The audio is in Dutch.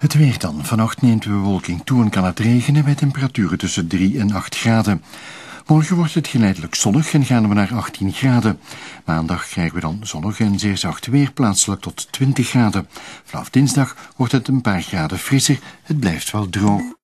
Het weer dan. Vannacht neemt de bewolking toe en kan het regenen met temperaturen tussen 3 en 8 graden. Morgen wordt het geleidelijk zonnig en gaan we naar 18 graden. Maandag krijgen we dan zonnig en zeer zacht weer, plaatselijk tot 20 graden. Vanaf dinsdag wordt het een paar graden frisser. Het blijft wel droog.